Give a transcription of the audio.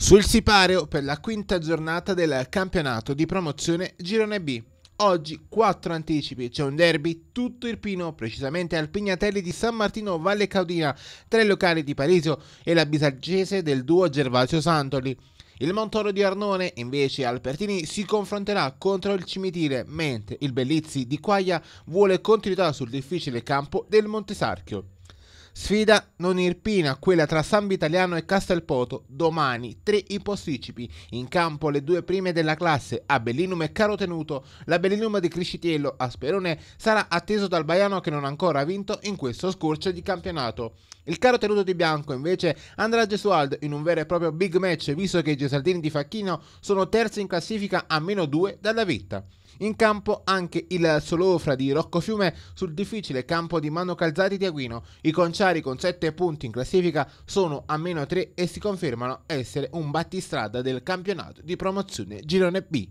Sul sipario per la quinta giornata del campionato di promozione Girone B. Oggi 4 anticipi, c'è un derby tutto irpino, precisamente al Pignatelli di San Martino Valle Caudina, tra i locali di Parisio e la bisargese del duo Gervasio Santoli. Il Montoro di Arnone invece Albertini si confronterà contro il Cimitire, mentre il Bellizzi di Quaglia vuole continuità sul difficile campo del Montesarchio. Sfida non irpina quella tra Sambi Italiano e Castelpoto. Domani tre i posticipi. In campo le due prime della classe, Abellinum e Caro Tenuto. L'Abellinum di Criscitiello a Sperone sarà atteso dal Baiano che non ancora ha vinto in questo scorcio di campionato. Il Caro Tenuto di Bianco invece andrà a Gesualdo in un vero e proprio big match visto che i Gesaldini di Facchino sono terzi in classifica a meno 2 dalla vetta. In campo anche il solofra di Rocco Fiume sul difficile campo di Mano Calzati di Aguino. I conciari con 7 punti in classifica sono a meno 3 e si confermano essere un battistrada del campionato di promozione Girone B.